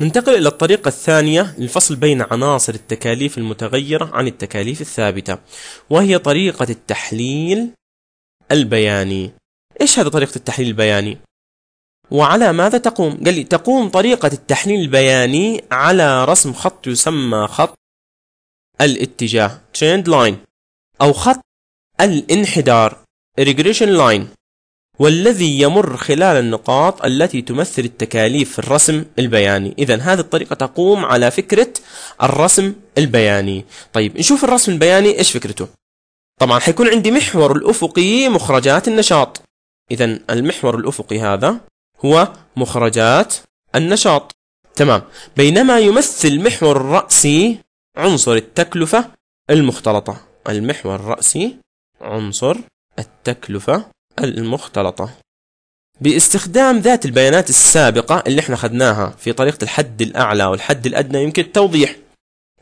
ننتقل إلى الطريقة الثانية للفصل بين عناصر التكاليف المتغيرة عن التكاليف الثابتة وهي طريقة التحليل البياني إيش هذا طريقة التحليل البياني؟ وعلى ماذا تقوم؟ قال لي تقوم طريقة التحليل البياني على رسم خط يسمى خط الاتجاه trend line أو خط الانحدار regression line والذي يمر خلال النقاط التي تمثل التكاليف في الرسم البياني إذا هذه الطريقة تقوم على فكرة الرسم البياني طيب نشوف الرسم البياني إيش فكرته طبعا حيكون عندي محور الأفقي مخرجات النشاط إذا المحور الأفقي هذا هو مخرجات النشاط تمام بينما يمثل محور الرأسي عنصر التكلفة المختلطة المحور الرأسي عنصر التكلفة المختلطة باستخدام ذات البيانات السابقة اللي احنا خدناها في طريقة الحد الأعلى والحد الأدنى يمكن التوضيح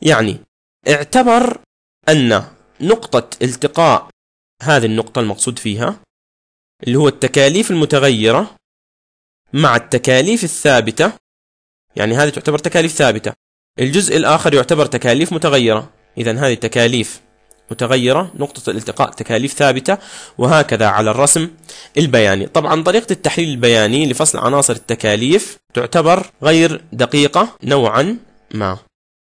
يعني اعتبر أن نقطة التقاء هذه النقطة المقصود فيها اللي هو التكاليف المتغيرة مع التكاليف الثابتة يعني هذه تعتبر تكاليف ثابتة الجزء الآخر يعتبر تكاليف متغيرة إذا هذه تكاليف متغيرة نقطة الالتقاء تكاليف ثابتة وهكذا على الرسم البياني طبعا طريقة التحليل البياني لفصل عناصر التكاليف تعتبر غير دقيقة نوعا ما